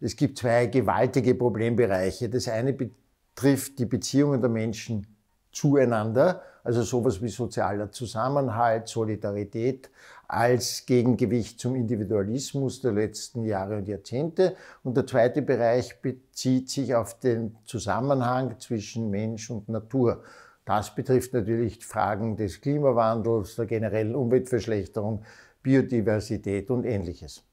es gibt zwei gewaltige Problembereiche. Das eine betrifft die Beziehungen der Menschen zueinander, also sowas wie sozialer Zusammenhalt, Solidarität als Gegengewicht zum Individualismus der letzten Jahre und Jahrzehnte. Und der zweite Bereich bezieht sich auf den Zusammenhang zwischen Mensch und Natur. Das betrifft natürlich Fragen des Klimawandels, der generellen Umweltverschlechterung, Biodiversität und ähnliches.